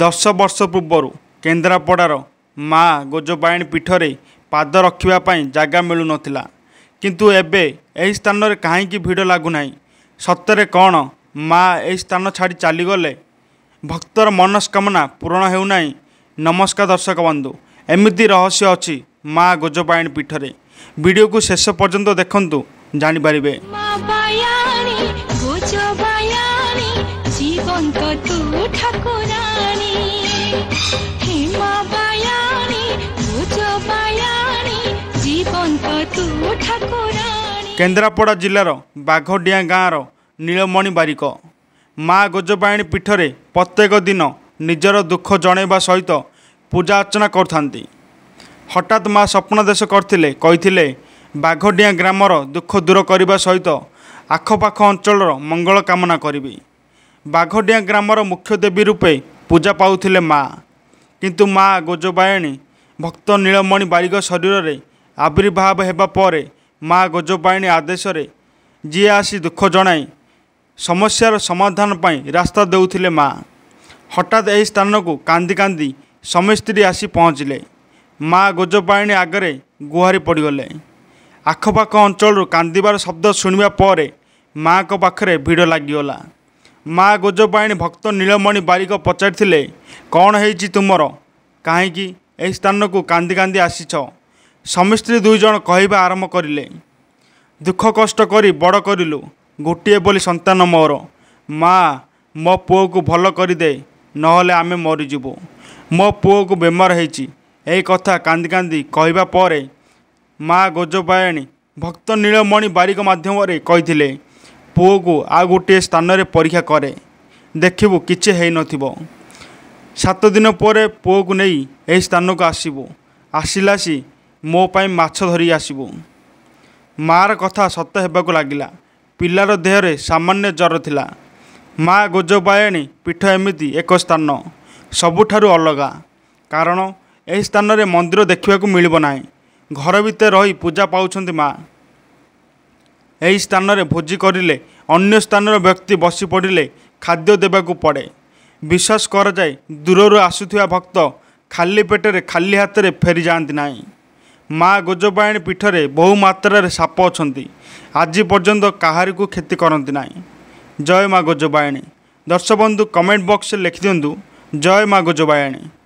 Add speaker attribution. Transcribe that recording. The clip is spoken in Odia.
Speaker 1: ଦଶ ବର୍ଷ ପୂର୍ବରୁ କେନ୍ଦ୍ରାପଡ଼ାର ମା ଗୋଜବାୟଣୀ ପୀଠରେ ପାଦ ରଖିବା ପାଇଁ ଜାଗା ମିଳୁନଥିଲା କିନ୍ତୁ ଏବେ ଏହି ସ୍ଥାନରେ କାହିଁକି ଭିଡ଼ ଲାଗୁନାହିଁ ସତରେ କ'ଣ ମା ଏହି ସ୍ଥାନ ଛାଡ଼ି ଚାଲିଗଲେ ଭକ୍ତର ମନସ୍କାମନା ପୂରଣ ହେଉନାହିଁ ନମସ୍କାର ଦର୍ଶକ ବନ୍ଧୁ ଏମିତି ରହସ୍ୟ ଅଛି ମା ଗୋଜବାୟଣୀ ପୀଠରେ ଭିଡ଼ିଓକୁ ଶେଷ ପର୍ଯ୍ୟନ୍ତ ଦେଖନ୍ତୁ ଜାଣିପାରିବେ କେନ୍ଦ୍ରାପଡ଼ା ଜିଲ୍ଲାର ବାଘଡିଆଁ ଗାଁର ନୀଳମଣି ବାରିକ ମା' ଗୋଜବାୟଣୀ ପୀଠରେ ପ୍ରତ୍ୟେକ ଦିନ ନିଜର ଦୁଃଖ ଜଣାଇବା ସହିତ ପୂଜା ଅର୍ଚ୍ଚନା କରୁଥାନ୍ତି ହଠାତ୍ ମା' ସ୍ୱପ୍ନ ଦେଶ କରିଥିଲେ କହିଥିଲେ ବାଘଡିଆଁ ଗ୍ରାମର ଦୁଃଖ ଦୂର କରିବା ସହିତ ଆଖପାଖ ଅଞ୍ଚଳର ମଙ୍ଗଳ କାମନା କରିବି ବାଘଡିଆଁ ଗ୍ରାମର ମୁଖ୍ୟ ଦେବୀ ରୂପେ ପୂଜା ପାଉଥିଲେ ମା' କିନ୍ତୁ ମା' ଗୋଜବାୟଣୀ ଭକ୍ତ ନୀଳମଣି ବାରିକ ଶରୀରରେ ଆବିର୍ଭାବ ହେବା ପରେ ମା' ଗୋଜବାୟଣୀ ଆଦେଶରେ ଯିଏ ଆସି ଦୁଃଖ ଜଣାଇ ସମସ୍ୟାର ସମାଧାନ ପାଇଁ ରାସ୍ତା ଦେଉଥିଲେ ମା' ହଠାତ୍ ଏହି ସ୍ଥାନକୁ କାନ୍ଦି କାନ୍ଦି ସ୍ୱାମୀ ସ୍ତ୍ରୀ ଆସି ପହଞ୍ଚିଲେ ମା' ଗୋଜବାୟଣୀ ଆଗରେ ଗୁହାରି ପଡ଼ିଗଲେ ଆଖପାଖ ଅଞ୍ଚଳରୁ କାନ୍ଦିବାର ଶବ୍ଦ ଶୁଣିବା ପରେ ମା'ଙ୍କ ପାଖରେ ଭିଡ଼ ଲାଗିଗଲା ମା' ଗୋଜପାଇଣୀ ଭକ୍ତ ନୀଳମଣି ବାରିକ ପଚାରିଥିଲେ କ'ଣ ହେଇଛି ତୁମର କାହିଁକି ଏହି ସ୍ଥାନକୁ କାନ୍ଦି କାନ୍ଦି ଆସିଛ ସମିସ୍ତ୍ରୀ ଦୁଇଜଣ କହିବା ଆରମ୍ଭ କରିଲେ ଦୁଃଖ କଷ୍ଟ କରି ବଡ଼ କରିଲୁ ଗୋଟିଏ ବୋଲି ସନ୍ତାନ ମୋର ମା' ମୋ ପୁଅକୁ ଭଲ କରିଦେ ନହେଲେ ଆମେ ମରିଯିବୁ ମୋ ପୁଅକୁ ବେମାର ହେଇଛି ଏହି କଥା କାନ୍ଦି କାନ୍ଦି କହିବା ପରେ ମା' ଗୋଜପାୟଣୀ ଭକ୍ତ ନୀଳମଣି ବାରିକ ମାଧ୍ୟମରେ କହିଥିଲେ ପୁଅକୁ ଆଉ ଗୋଟିଏ ସ୍ଥାନରେ ପରୀକ୍ଷା କରେ ଦେଖିବୁ କିଛି ହୋଇନଥିବ ସାତ ଦିନ ପରେ ପୁଅକୁ ନେଇ ଏହି ସ୍ଥାନକୁ ଆସିବୁ ଆସିଲା ଆସି ମୋ ପାଇଁ ମାଛ ଧରି ଆସିବୁ ମାଆର କଥା ସତ ହେବାକୁ ଲାଗିଲା ପିଲାର ଦେହରେ ସାମାନ୍ୟ ଜ୍ୱର ଥିଲା ମାଆ ଗୋଜପାୟଣୀ ପୀଠ ଏମିତି ଏକ ସ୍ଥାନ ସବୁଠାରୁ ଅଲଗା କାରଣ ଏହି ସ୍ଥାନରେ ମନ୍ଦିର ଦେଖିବାକୁ ମିଳିବ ନାହିଁ ଘର ଭିତରେ ରହି ପୂଜା ପାଉଛନ୍ତି ମାଆ ଏହି ସ୍ଥାନରେ ଭୋଜି କରିଲେ ଅନ୍ୟ ସ୍ଥାନର ବ୍ୟକ୍ତି ବସି ପଡ଼ିଲେ ଖାଦ୍ୟ ଦେବାକୁ ପଡ଼େ ବିଶ୍ୱାସ କରାଯାଏ ଦୂରରୁ ଆସୁଥିବା ଭକ୍ତ ଖାଲି ପେଟରେ ଖାଲି ହାତରେ ଫେରିଯାଆନ୍ତି ନାହିଁ ମା ଗୋଜବାହିଣୀ ପୀଠରେ ବହୁ ମାତ୍ରାରେ ସାପ ଅଛନ୍ତି ଆଜି ପର୍ଯ୍ୟନ୍ତ କାହାରିକୁ କ୍ଷତି କରନ୍ତି ନାହିଁ ଜୟ ମା ଗୋଜବାହିଣୀ ଦର୍ଶବନ୍ଧୁ କମେଣ୍ଟ ବକ୍ସରେ ଲେଖିଦିଅନ୍ତୁ ଜୟ ମା ଗୋଜବାହିଣୀ